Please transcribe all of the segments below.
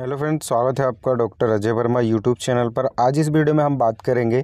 hello friends स्वागत है आपका doctor Ajay Verma YouTube channel पर आज इस वीडियो में हम बात करेंगे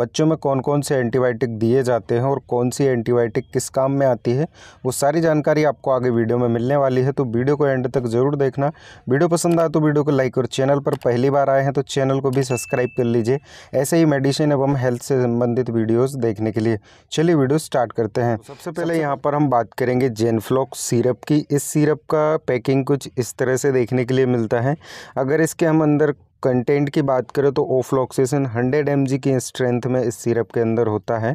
बच्चों में कौन कौन से एंटीबायोटिक दिए जाते हैं और कौन सी एंटीबायोटिक किस काम में आती है वो सारी जानकारी आपको आगे वीडियो में मिलने वाली है तो वीडियो को एंड तक ज़रूर देखना वीडियो पसंद आए तो वीडियो को लाइक और चैनल पर पहली बार आए हैं तो चैनल को भी सब्सक्राइब कर लीजिए ऐसे ही मेडिसिन एवं हेल्थ से संबंधित वीडियोज़ देखने के लिए चलिए वीडियो स्टार्ट करते हैं सबसे पहले यहाँ पर हम बात करेंगे जेनफ्लॉक सीरप की इस सीरप का पैकिंग कुछ इस तरह से देखने के लिए मिलता है अगर इसके हम अंदर कंटेंट की बात करें तो ओफ्लॉक्सीसन 100 एम की स्ट्रेंथ में इस सिरप के अंदर होता है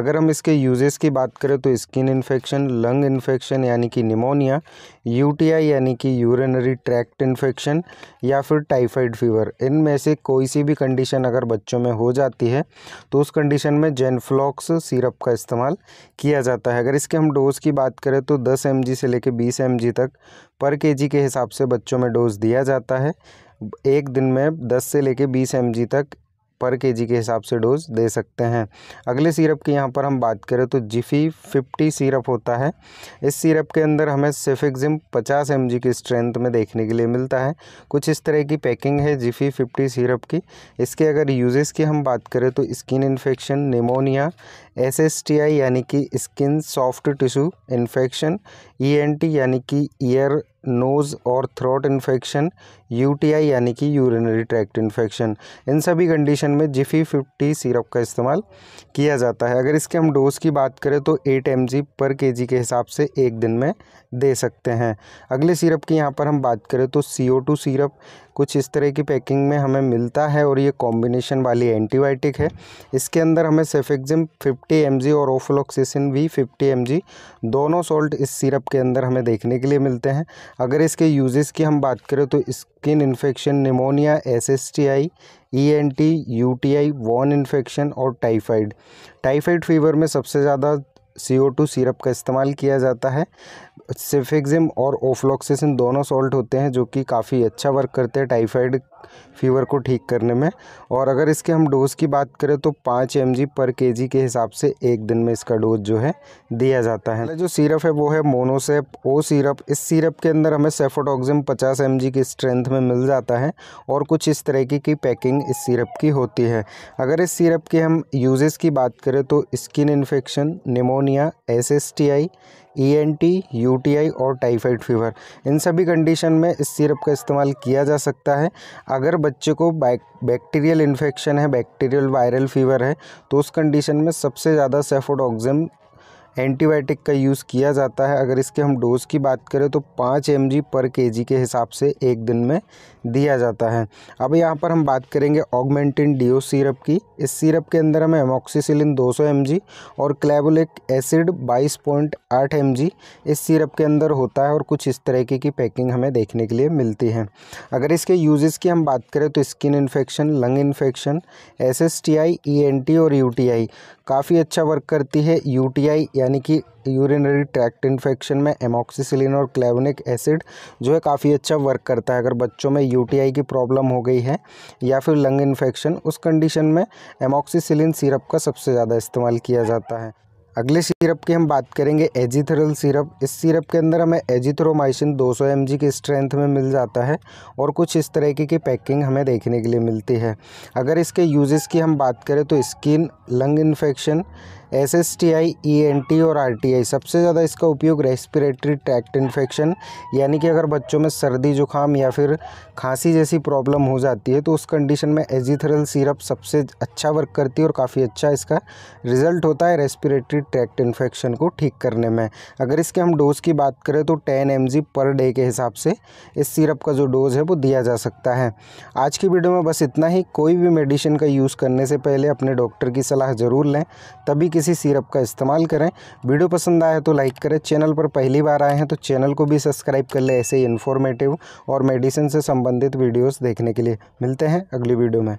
अगर हम इसके यूजेस की बात करें तो स्किन इन्फेक्शन लंग इन्फेक्शन यानी कि निमोनिया यूटीआई यानी कि यूरिनरी ट्रैक्ट इन्फेक्शन या फिर टाइफाइड फीवर इनमें से कोई सी भी कंडीशन अगर बच्चों में हो जाती है तो उस कंडीशन में जेनफ्लॉक्स सिरप का इस्तेमाल किया जाता है अगर इसके हम डोज़ की बात करें तो दस एम से लेकर बीस एम तक पर के के हिसाब से बच्चों में डोज़ दिया जाता है एक दिन में दस से लेके बीस एम तक पर के जी के हिसाब से डोज दे सकते हैं अगले सिरप की यहाँ पर हम बात करें तो जिफ़ी फिफ्टी सिरप होता है इस सिरप के अंदर हमें सेफिक्जिम पचास एम की स्ट्रेंथ में देखने के लिए मिलता है कुछ इस तरह की पैकिंग है जिफ़ी फिफ्टी सिरप की इसके अगर यूजेस की हम बात करें तो स्किन इन्फेक्शन निमोनिया एस यानी कि skin soft tissue infection E e यानी कि ईयर नोज़ और थ्रोट इन्फेक्शन यूटीआई यानी कि यूरिनरी ट्रैक्ट इन्फेक्शन इन सभी कंडीशन में जिफ़ी फिफ्टी सिरप का इस्तेमाल किया जाता है अगर इसके हम डोज़ की बात करें तो एट एम पर के के हिसाब से एक दिन में दे सकते हैं अगले सिरप की यहाँ पर हम बात करें तो सी ओ टू कुछ इस तरह की पैकिंग में हमें मिलता है और ये कॉम्बिनेशन वाली एंटीबायोटिक है इसके अंदर हमें सेफेक्जिम 50 एम और ओफ्लोक्सिसिन भी 50 एम दोनों सॉल्ट इस सिरप के अंदर हमें देखने के लिए मिलते हैं अगर इसके यूजेस की हम बात करें तो skin infection pneumonia S S T I E N T U T I वॉन इन्फेक्शन और टाइफाइड टाइफाइड फीवर में सबसे ज़्यादा सी ओ टू सिरप का इस्तेमाल किया जाता है सिफिक्जिम और ओफ्लॉक्सिसिन दोनों सॉल्ट होते हैं जो कि काफ़ी अच्छा वर्क करते हैं टाइफाइड फीवर को ठीक करने में और अगर इसके हम डोज़ की बात करें तो पाँच एम पर के के हिसाब से एक दिन में इसका डोज जो है दिया जाता है जो सीरप है वो है मोनोसेप ओ सीरप इस सीरप के अंदर हमें सेफोटॉक्सिम पचास एम की स्ट्रेंथ में मिल जाता है और कुछ इस तरह की, की पैकिंग इस सीरप की होती है अगर इस सीरप के हम यूजेस की बात करें तो skin infection pneumonia S S T I E N T U T I और टाइफाइड फीवर इन सभी कंडीशन में इस सिरप का इस्तेमाल किया जा सकता है अगर बच्चे को बैक्टीरियल इन्फेक्शन है बैक्टीरियल वायरल फीवर है तो उस कंडीशन में सबसे ज़्यादा सेफोडोक्जिम एंटीबायोटिक का यूज़ किया जाता है अगर इसके हम डोज़ की बात करें तो पाँच एम पर के के हिसाब से एक दिन में दिया जाता है अब यहाँ पर हम बात करेंगे ऑगमेंटिन डीओ सिरप की इस सिरप के अंदर हमें एमोक्सीसिलिन 200 सौ और क्लेबुलिक एसिड 22.8 एमजी इस सिरप के अंदर होता है और कुछ इस तरीके की पैकिंग हमें देखने के लिए मिलती है अगर इसके यूजेस की हम बात करें तो skin infection lung infection S S T I E N T और यू टी आई काफ़ी अच्छा वर्क करती है यू टी आई यानी कि यूरिनरी ट्रैक्ट इन्फेक्शन में एमोक्सीसिलिन और क्लेवनिक एसिड जो है काफ़ी अच्छा वर्क करता है अगर बच्चों में यूटीआई की प्रॉब्लम हो गई है या फिर लंग इन्फेक्शन उस कंडीशन में एमोक्सीसिलिन सिरप का सबसे ज़्यादा इस्तेमाल किया जाता है अगले सिरप की हम बात करेंगे एजिथरल सिरप इस सिरप के अंदर हमें एजिथ्रोमाइसिन 200 सौ की स्ट्रेंथ में मिल जाता है और कुछ इस तरीके की पैकिंग हमें देखने के लिए मिलती है अगर इसके यूजेस की हम बात करें तो skin lung infection S S T I E N T और आर टी आई सबसे ज़्यादा इसका उपयोग रेस्पिरेटरी ट्रैक्ट इन्फेक्शन यानी कि अगर बच्चों में सर्दी जुकाम या फिर खांसी जैसी प्रॉब्लम हो जाती है तो उस कंडीशन में एजिथरल सिरप सबसे अच्छा वर्क करती है और काफ़ी अच्छा इसका रिजल्ट होता है रेस्पिरेटरी ट्रैक्ट इन्फेक्शन को ठीक करने में अगर इसके हम डोज़ की बात करें तो टेन एम पर डे के हिसाब से इस सिरप का जो डोज़ है वो दिया जा सकता है आज की वीडियो में बस इतना ही कोई भी मेडिसिन का यूज़ करने से पहले अपने डॉक्टर की सलाह ज़रूर लें तभी किसी सिरप का इस्तेमाल करें वीडियो पसंद आए तो लाइक करें चैनल पर पहली बार आए हैं तो चैनल को भी सब्सक्राइब कर लें ऐसे ही इन्फॉर्मेटिव और मेडिसिन से संबंधित वीडियोस देखने के लिए मिलते हैं अगली वीडियो में